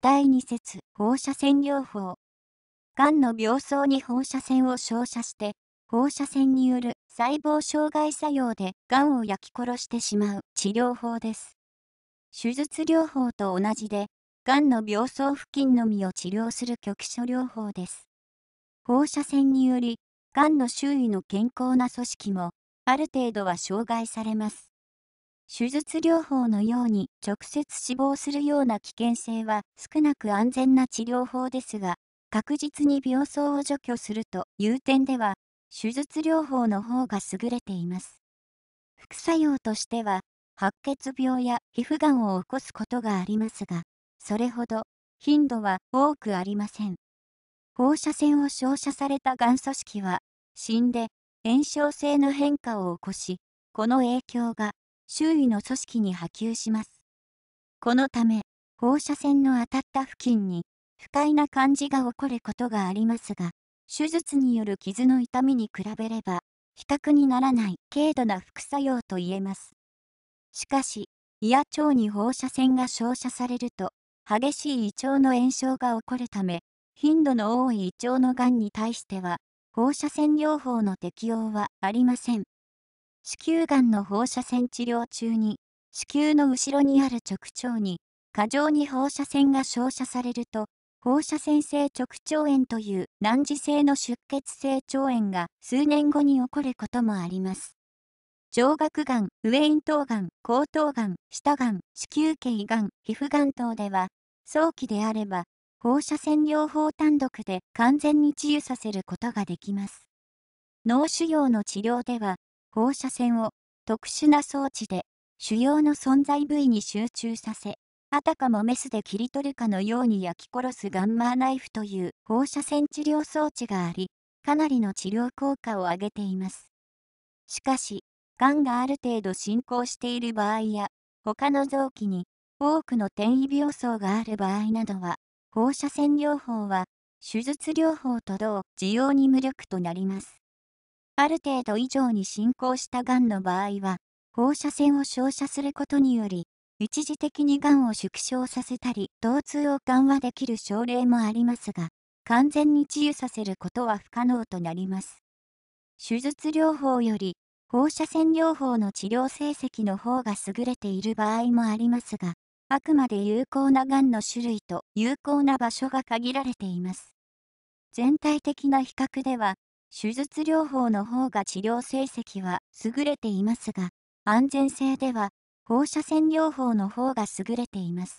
第2節放射線療法がんの病巣に放射線を照射して放射線による細胞障害作用でがんを焼き殺してしまう治療法です手術療法と同じでがんの病巣付近のみを治療する局所療法です放射線によりがんの周囲の健康な組織もある程度は障害されます手術療法のように直接死亡するような危険性は少なく安全な治療法ですが、確実に病巣を除去するという点では、手術療法の方が優れています。副作用としては、白血病や皮膚がんを起こすことがありますが、それほど頻度は多くありません。放射線を照射されたがん組織は、死んで炎症性の変化を起こし、この影響が周囲の組織に波及します。このため、放射線の当たった付近に不快な感じが起こることがありますが、手術による傷の痛みに比べれば、比較にならない軽度な副作用と言えます。しかし、胃や腸に放射線が照射されると、激しい胃腸の炎症が起こるため、頻度の多い胃腸のがんに対しては、放射線療法の適用はありません。子宮がんの放射線治療中に、子宮の後ろにある直腸に、過剰に放射線が照射されると、放射線性直腸炎という難治性の出血性腸炎が数年後に起こることもあります。上顎がん、上咽頭がん、喉頭がん、下がん、子宮頸がん、皮膚がん等では、早期であれば、放射線療法単独で完全に治癒させることができます。脳腫瘍の治療では、放射線を特殊な装置で主要の存在部位に集中させ、あたかもメスで切り取るかのように焼き殺すガンマーナイフという放射線治療装置があり、かなりの治療効果を上げています。しかし、がんがある程度進行している場合や、他の臓器に多くの転移病巣がある場合などは、放射線療法は手術療法と同、需要に無力となります。ある程度以上に進行したがんの場合は、放射線を照射することにより、一時的にがんを縮小させたり、疼痛を緩和できる症例もありますが、完全に治癒させることは不可能となります。手術療法より、放射線療法の治療成績の方が優れている場合もありますが、あくまで有効ながんの種類と有効な場所が限られています。全体的な比較では、手術療法の方が治療成績は優れていますが、安全性では放射線療法の方が優れています。